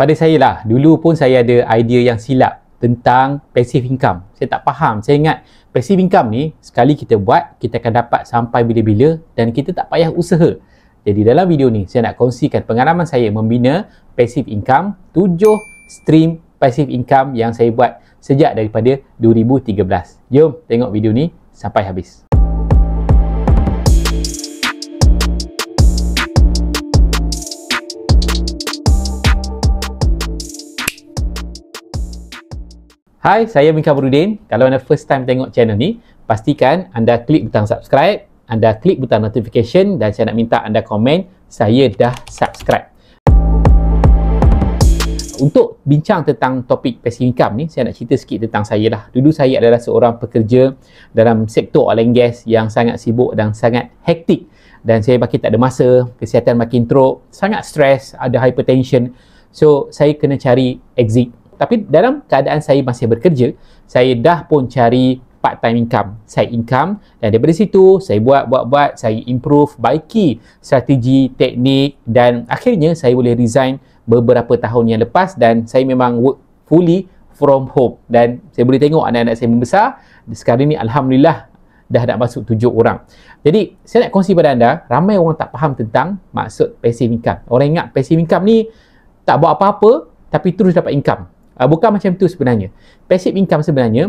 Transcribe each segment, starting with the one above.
pada saya lah dulu pun saya ada idea yang silap tentang passive income saya tak faham saya ingat passive income ni sekali kita buat kita akan dapat sampai bila-bila dan kita tak payah usaha jadi dalam video ni saya nak kongsikan pengalaman saya membina passive income tujuh stream passive income yang saya buat sejak daripada 2013 jom tengok video ni sampai habis Hai, saya Minka Burudin. Kalau anda first time tengok channel ni, pastikan anda klik butang subscribe, anda klik butang notification dan saya nak minta anda komen, saya dah subscribe. Untuk bincang tentang topik passive income ni, saya nak cerita sikit tentang saya lah. Dulu saya adalah seorang pekerja dalam sektor oil and gas yang sangat sibuk dan sangat hektik. Dan saya makin tak ada masa, kesihatan makin teruk, sangat stres, ada hypertension. So, saya kena cari exit tapi dalam keadaan saya masih bekerja saya dah pun cari part time income saya income dan daripada situ saya buat buat buat saya improve baiki strategi teknik dan akhirnya saya boleh resign beberapa tahun yang lepas dan saya memang work fully from home dan saya boleh tengok anak-anak saya membesar sekarang ni Alhamdulillah dah nak masuk tujuh orang. Jadi, saya nak kongsi pada anda, ramai orang tak faham tentang maksud passive income. Orang ingat passive income ni tak buat apa-apa tapi terus dapat income. Uh, bukan macam tu sebenarnya. Passive income sebenarnya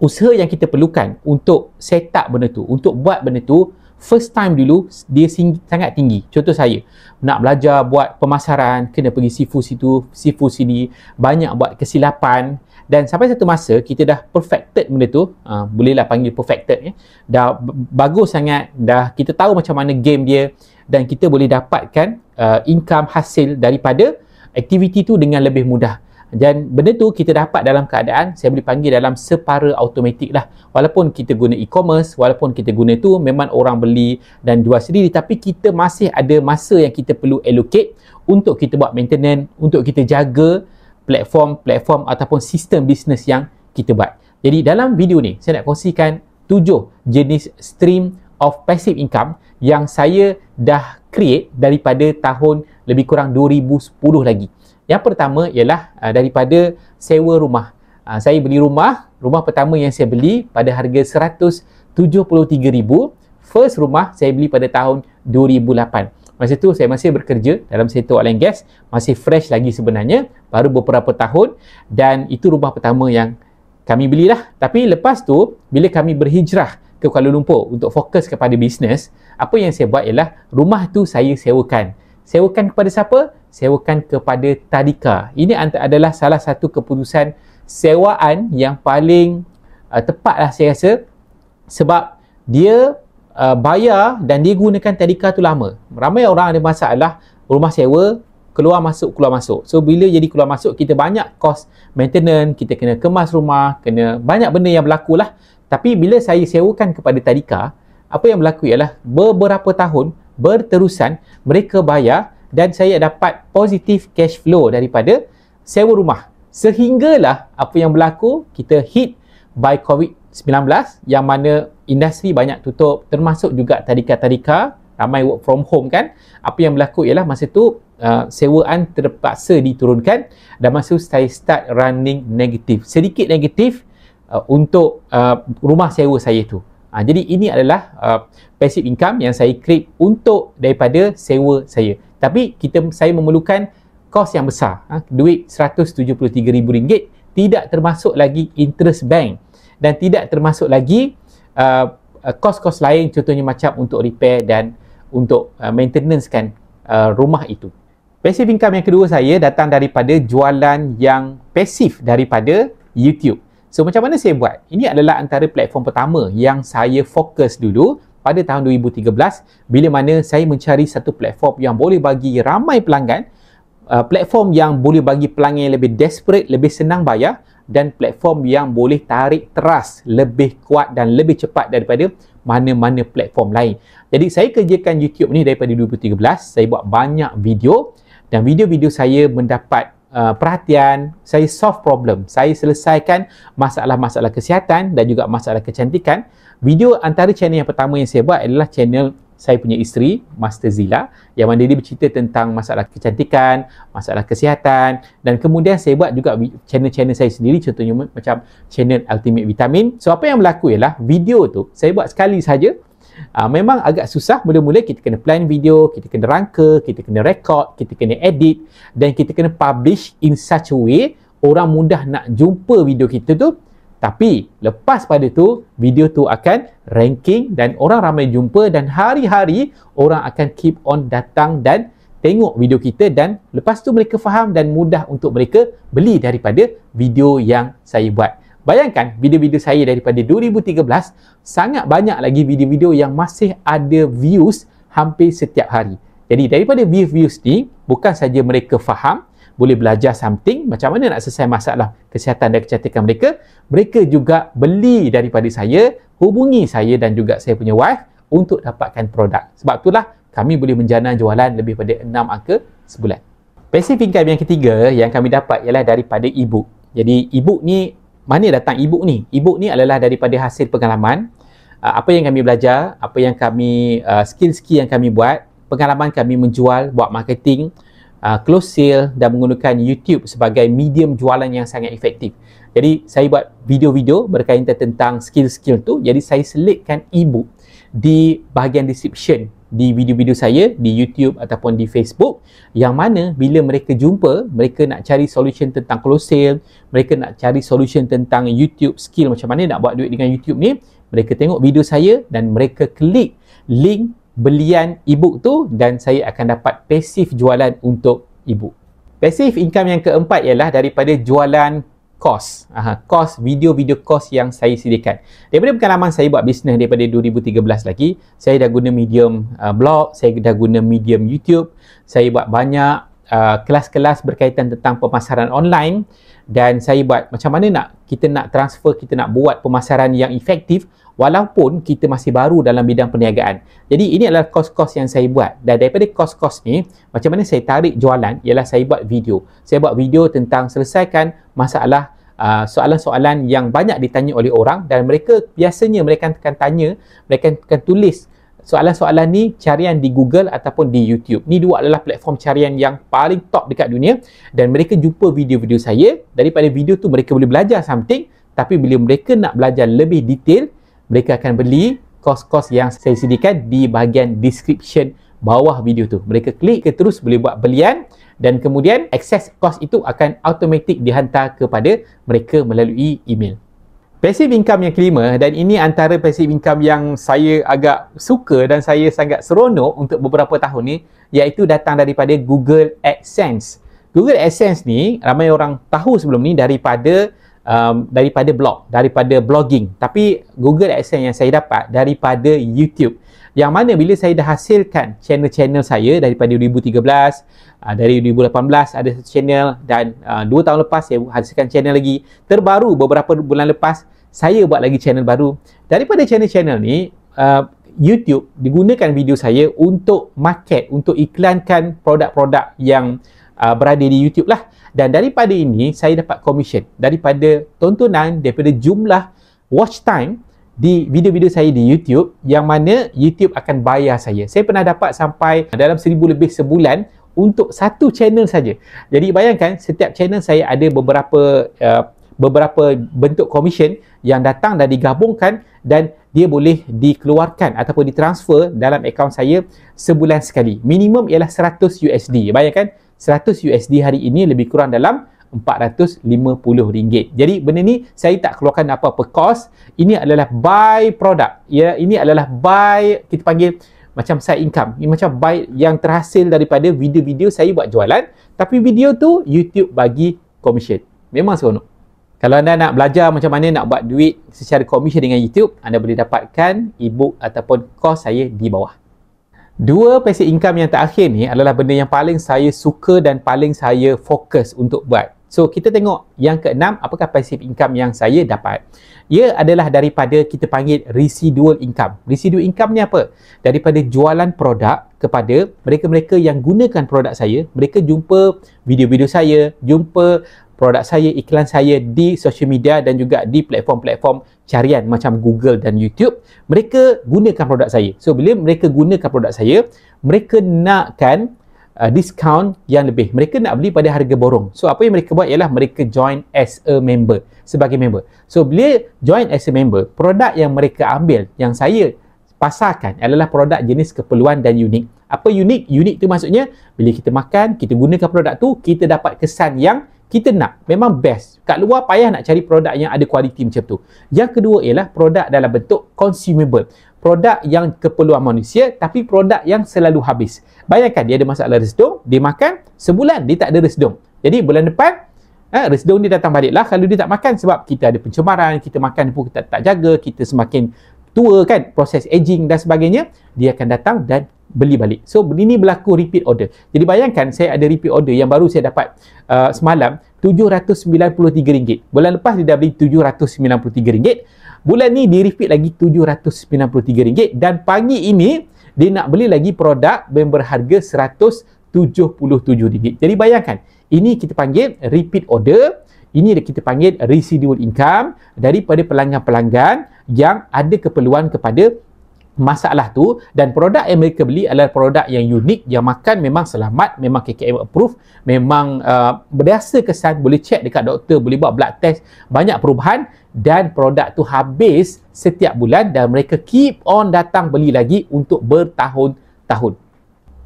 usaha yang kita perlukan untuk set up benda tu, untuk buat benda tu first time dulu dia sing- sangat tinggi. Contoh saya nak belajar buat pemasaran, kena pergi sifu situ, sifu sini, banyak buat kesilapan dan sampai satu masa kita dah perfected benda tu, uh, bolehlah panggil perfected ya. Dah bagus sangat, dah kita tahu macam mana game dia dan kita boleh dapatkan uh, income hasil daripada aktiviti tu dengan lebih mudah dan benda tu kita dapat dalam keadaan saya boleh panggil dalam separa automatik lah walaupun kita guna e-commerce walaupun kita guna tu memang orang beli dan jual sendiri tapi kita masih ada masa yang kita perlu allocate untuk kita buat maintenance untuk kita jaga platform-platform ataupun sistem bisnes yang kita buat jadi dalam video ni saya nak kongsikan 7 jenis stream of passive income yang saya dah create daripada tahun lebih kurang 2010 lagi. Yang pertama ialah uh, daripada sewa rumah. Uh, saya beli rumah, rumah pertama yang saya beli pada harga RM173,000. First rumah saya beli pada tahun 2008. Masa tu saya masih bekerja dalam sektor oil gas, masih fresh lagi sebenarnya, baru beberapa tahun dan itu rumah pertama yang kami belilah. Tapi lepas tu, bila kami berhijrah ke Kuala Lumpur untuk fokus kepada bisnes, apa yang saya buat ialah rumah tu saya sewakan. Sewakan kepada siapa? sewakan kepada tadika. Ini adalah salah satu keputusan sewaan yang paling uh, lah saya rasa sebab dia uh, bayar dan dia gunakan tadika tu lama. Ramai orang ada masalah rumah sewa keluar masuk keluar masuk. So bila jadi keluar masuk kita banyak kos maintenance, kita kena kemas rumah, kena banyak benda yang berlaku lah. Tapi bila saya sewakan kepada tadika, apa yang berlaku ialah beberapa tahun berterusan mereka bayar dan saya dapat positif cash flow daripada sewa rumah. Sehinggalah apa yang berlaku, kita hit by COVID-19 yang mana industri banyak tutup termasuk juga tadika-tadika ramai work from home kan apa yang berlaku ialah masa tu uh, sewaan terpaksa diturunkan dan masa tu saya start running negatif sedikit negatif uh, untuk uh, rumah sewa saya tu uh, jadi ini adalah uh, passive income yang saya create untuk daripada sewa saya tapi kita saya memerlukan kos yang besar ha? duit RM173,000 tidak termasuk lagi interest bank dan tidak termasuk lagi uh, uh, kos-kos lain contohnya macam untuk repair dan untuk uh, maintenance kan uh, rumah itu passive income yang kedua saya datang daripada jualan yang pasif daripada YouTube so macam mana saya buat ini adalah antara platform pertama yang saya fokus dulu pada tahun 2013 bila mana saya mencari satu platform yang boleh bagi ramai pelanggan uh, platform yang boleh bagi pelanggan lebih desperate, lebih senang bayar dan platform yang boleh tarik teras lebih kuat dan lebih cepat daripada mana-mana platform lain. Jadi saya kerjakan YouTube ni daripada 2013, saya buat banyak video dan video-video saya mendapat Uh, perhatian, saya solve problem, saya selesaikan masalah-masalah kesihatan dan juga masalah kecantikan. Video antara channel yang pertama yang saya buat adalah channel saya punya isteri, Master Zila, yang mana dia bercerita tentang masalah kecantikan, masalah kesihatan dan kemudian saya buat juga channel-channel saya sendiri contohnya macam channel Ultimate Vitamin. So apa yang berlaku ialah video tu saya buat sekali saja uh, memang agak susah mula-mula kita kena plan video, kita kena rangka, kita kena record, kita kena edit dan kita kena publish in such a way orang mudah nak jumpa video kita tu tapi lepas pada tu video tu akan ranking dan orang ramai jumpa dan hari-hari orang akan keep on datang dan tengok video kita dan lepas tu mereka faham dan mudah untuk mereka beli daripada video yang saya buat. Bayangkan video-video saya daripada 2013 sangat banyak lagi video-video yang masih ada views hampir setiap hari. Jadi daripada view views ni bukan saja mereka faham boleh belajar something macam mana nak selesai masalah kesihatan dan kecantikan mereka mereka juga beli daripada saya hubungi saya dan juga saya punya wife untuk dapatkan produk sebab itulah kami boleh menjana jualan lebih pada 6 angka sebulan Passive income yang ketiga yang kami dapat ialah daripada ibu jadi ibu ni mana datang e ni? e ni adalah daripada hasil pengalaman, uh, apa yang kami belajar, apa yang kami uh, skill-skill yang kami buat, pengalaman kami menjual, buat marketing, uh, close sale dan menggunakan YouTube sebagai medium jualan yang sangat efektif. Jadi saya buat video-video berkaitan tentang skill-skill tu, jadi saya selitkan e di bahagian description di video-video saya di YouTube ataupun di Facebook yang mana bila mereka jumpa mereka nak cari solution tentang close sale mereka nak cari solution tentang YouTube skill macam mana nak buat duit dengan YouTube ni mereka tengok video saya dan mereka klik link belian e tu dan saya akan dapat pasif jualan untuk e pasif income yang keempat ialah daripada jualan Kos, Uh, course, video-video kos yang saya sediakan. Daripada pengalaman saya buat bisnes daripada 2013 lagi, saya dah guna medium uh, blog, saya dah guna medium YouTube, saya buat banyak uh, kelas-kelas berkaitan tentang pemasaran online dan saya buat macam mana nak kita nak transfer, kita nak buat pemasaran yang efektif walaupun kita masih baru dalam bidang perniagaan. Jadi ini adalah kos-kos yang saya buat. Dan daripada kos-kos ni, macam mana saya tarik jualan ialah saya buat video. Saya buat video tentang selesaikan masalah uh, soalan-soalan yang banyak ditanya oleh orang dan mereka biasanya mereka akan tanya, mereka akan tulis soalan-soalan ni carian di Google ataupun di YouTube. Ni dua adalah platform carian yang paling top dekat dunia dan mereka jumpa video-video saya. Daripada video tu mereka boleh belajar something tapi bila mereka nak belajar lebih detail, mereka akan beli kos-kos yang saya sediakan di bahagian description bawah video tu. Mereka klik ke terus boleh buat belian dan kemudian akses kos itu akan automatik dihantar kepada mereka melalui email. Passive income yang kelima dan ini antara passive income yang saya agak suka dan saya sangat seronok untuk beberapa tahun ni iaitu datang daripada Google AdSense. Google AdSense ni ramai orang tahu sebelum ni daripada um, daripada blog, daripada blogging. Tapi Google AdSense yang saya dapat daripada YouTube. Yang mana bila saya dah hasilkan channel-channel saya daripada 2013, uh, dari 2018 ada satu channel dan uh, 2 tahun lepas saya hasilkan channel lagi. Terbaru beberapa bulan lepas saya buat lagi channel baru. Daripada channel-channel ni, uh, YouTube digunakan video saya untuk market, untuk iklankan produk-produk yang uh, berada di YouTube lah. Dan daripada ini, saya dapat commission daripada tontonan, daripada jumlah watch time di video-video saya di YouTube yang mana YouTube akan bayar saya. Saya pernah dapat sampai dalam seribu lebih sebulan untuk satu channel saja. Jadi bayangkan setiap channel saya ada beberapa uh, beberapa bentuk komisen yang datang dan digabungkan dan dia boleh dikeluarkan ataupun ditransfer dalam akaun saya sebulan sekali. Minimum ialah 100 USD. Bayangkan 100 USD hari ini lebih kurang dalam RM450. Jadi benda ni saya tak keluarkan apa-apa cost. Ini adalah buy product. Ya, ini adalah buy kita panggil macam side income. Ini macam buy yang terhasil daripada video-video saya buat jualan. Tapi video tu YouTube bagi commission. Memang seronok. Kalau anda nak belajar macam mana nak buat duit secara commission dengan YouTube, anda boleh dapatkan ebook ataupun kos saya di bawah. Dua passive income yang terakhir ni adalah benda yang paling saya suka dan paling saya fokus untuk buat. So kita tengok yang keenam apakah passive income yang saya dapat. Ia adalah daripada kita panggil residual income. Residual income ni apa? Daripada jualan produk kepada mereka-mereka yang gunakan produk saya, mereka jumpa video-video saya, jumpa produk saya, iklan saya di social media dan juga di platform-platform carian macam Google dan YouTube, mereka gunakan produk saya. So bila mereka gunakan produk saya, mereka nakkan uh, discount yang lebih. Mereka nak beli pada harga borong. So apa yang mereka buat ialah mereka join as a member, sebagai member. So bila join as a member, produk yang mereka ambil yang saya pasarkan adalah produk jenis keperluan dan unik. Apa unik? Unik tu maksudnya bila kita makan, kita gunakan produk tu, kita dapat kesan yang kita nak memang best kat luar payah nak cari produk yang ada kualiti macam tu yang kedua ialah produk dalam bentuk consumable produk yang keperluan manusia tapi produk yang selalu habis bayangkan dia ada masalah resdung dia makan sebulan dia tak ada resdung jadi bulan depan eh, resdung dia datang balik lah kalau dia tak makan sebab kita ada pencemaran kita makan pun kita tak jaga kita semakin tua kan proses aging dan sebagainya dia akan datang dan beli balik. So ini berlaku repeat order. Jadi bayangkan saya ada repeat order yang baru saya dapat uh, semalam RM793. Bulan lepas dia dah beli RM793. Bulan ni dia repeat lagi RM793 dan pagi ini dia nak beli lagi produk yang berharga RM177. Jadi bayangkan ini kita panggil repeat order. Ini kita panggil residual income daripada pelanggan-pelanggan yang ada keperluan kepada masalah tu dan produk yang mereka beli adalah produk yang unik yang makan memang selamat memang KKM approve memang uh, berdasar kesan boleh check dekat doktor boleh buat blood test banyak perubahan dan produk tu habis setiap bulan dan mereka keep on datang beli lagi untuk bertahun-tahun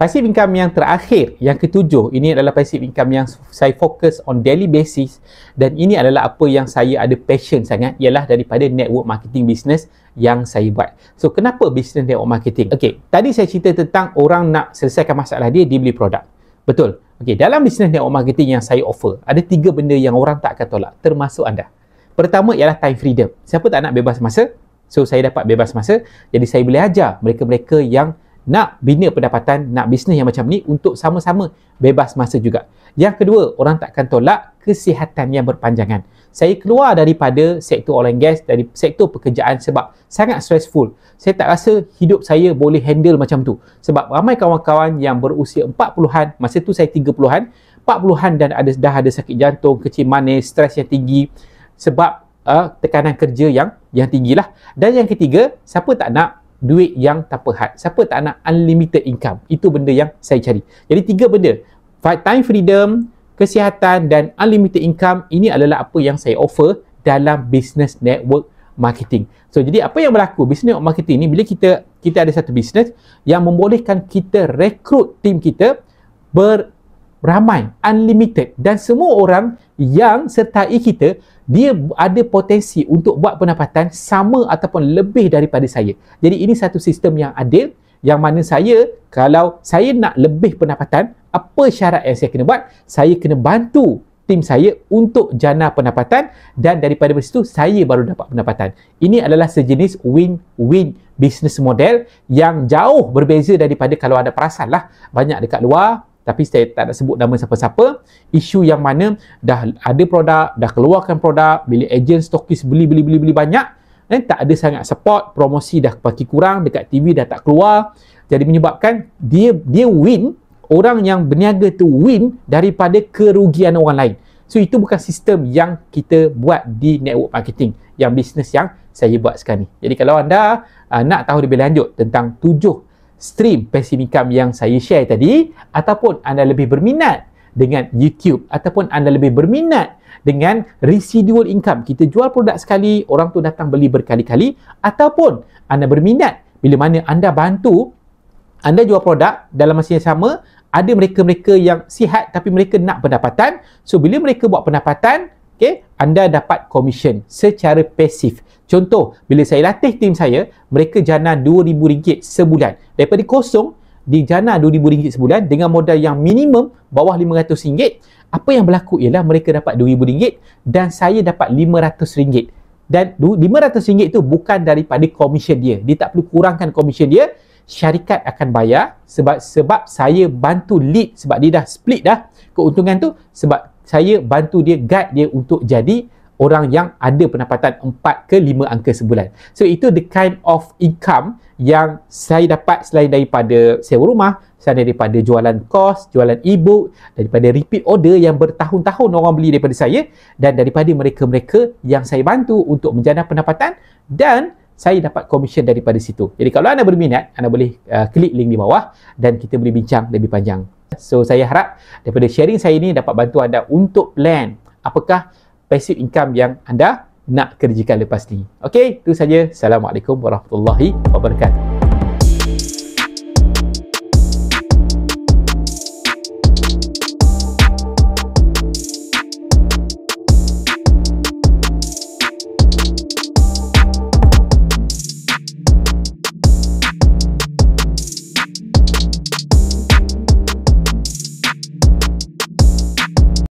Passive income yang terakhir, yang ketujuh, ini adalah passive income yang saya fokus on daily basis dan ini adalah apa yang saya ada passion sangat ialah daripada network marketing business yang saya buat. So, kenapa business network marketing? Okay, tadi saya cerita tentang orang nak selesaikan masalah dia, dia beli produk. Betul. Okay, dalam business network marketing yang saya offer, ada tiga benda yang orang tak akan tolak, termasuk anda. Pertama ialah time freedom. Siapa tak nak bebas masa? So, saya dapat bebas masa. Jadi, saya boleh ajar mereka-mereka yang nak bina pendapatan, nak bisnes yang macam ni untuk sama-sama bebas masa juga. Yang kedua, orang takkan tolak kesihatan yang berpanjangan. Saya keluar daripada sektor oil and gas, dari sektor pekerjaan sebab sangat stressful. Saya tak rasa hidup saya boleh handle macam tu. Sebab ramai kawan-kawan yang berusia 40-an, masa tu saya 30-an, 40-an dan ada, dah ada sakit jantung, kecil manis, stres yang tinggi sebab uh, tekanan kerja yang yang tinggilah. Dan yang ketiga, siapa tak nak duit yang tak perhat. Siapa tak nak unlimited income? Itu benda yang saya cari. Jadi tiga benda, time freedom, kesihatan dan unlimited income ini adalah apa yang saya offer dalam business network marketing. So jadi apa yang berlaku business network marketing ni bila kita kita ada satu business yang membolehkan kita rekrut team kita ber ramai, unlimited dan semua orang yang sertai kita dia ada potensi untuk buat pendapatan sama ataupun lebih daripada saya. Jadi ini satu sistem yang adil yang mana saya kalau saya nak lebih pendapatan apa syarat yang saya kena buat? Saya kena bantu tim saya untuk jana pendapatan dan daripada situ saya baru dapat pendapatan. Ini adalah sejenis win-win business model yang jauh berbeza daripada kalau ada perasan lah. Banyak dekat luar tapi saya tak nak sebut nama siapa-siapa isu yang mana dah ada produk dah keluarkan produk bila agent stokis beli beli beli beli banyak eh, tak ada sangat support promosi dah pergi kurang dekat TV dah tak keluar jadi menyebabkan dia dia win orang yang berniaga tu win daripada kerugian orang lain so itu bukan sistem yang kita buat di network marketing yang bisnes yang saya buat sekarang ni. Jadi kalau anda uh, nak tahu lebih lanjut tentang tujuh stream passive income yang saya share tadi ataupun anda lebih berminat dengan YouTube ataupun anda lebih berminat dengan residual income kita jual produk sekali orang tu datang beli berkali-kali ataupun anda berminat bila mana anda bantu anda jual produk dalam masa yang sama ada mereka-mereka yang sihat tapi mereka nak pendapatan so bila mereka buat pendapatan okay, anda dapat komisen secara pasif. Contoh, bila saya latih tim saya, mereka jana RM2,000 sebulan. Daripada kosong, di jana RM2,000 sebulan dengan modal yang minimum bawah RM500, apa yang berlaku ialah mereka dapat RM2,000 dan saya dapat RM500. Dan RM500 tu bukan daripada komisen dia. Dia tak perlu kurangkan komisen dia. Syarikat akan bayar sebab sebab saya bantu lead sebab dia dah split dah keuntungan tu sebab saya bantu dia guide dia untuk jadi orang yang ada pendapatan 4 ke 5 angka sebulan. So itu the kind of income yang saya dapat selain daripada sewa rumah, selain daripada jualan kos, jualan e-book, daripada repeat order yang bertahun-tahun orang beli daripada saya dan daripada mereka-mereka yang saya bantu untuk menjana pendapatan dan saya dapat komisen daripada situ. Jadi kalau anda berminat, anda boleh uh, klik link di bawah dan kita boleh bincang lebih panjang So saya harap daripada sharing saya ini dapat bantu anda untuk plan apakah passive income yang anda nak kerjakan lepas ni. Okey, itu saja. Assalamualaikum warahmatullahi wabarakatuh.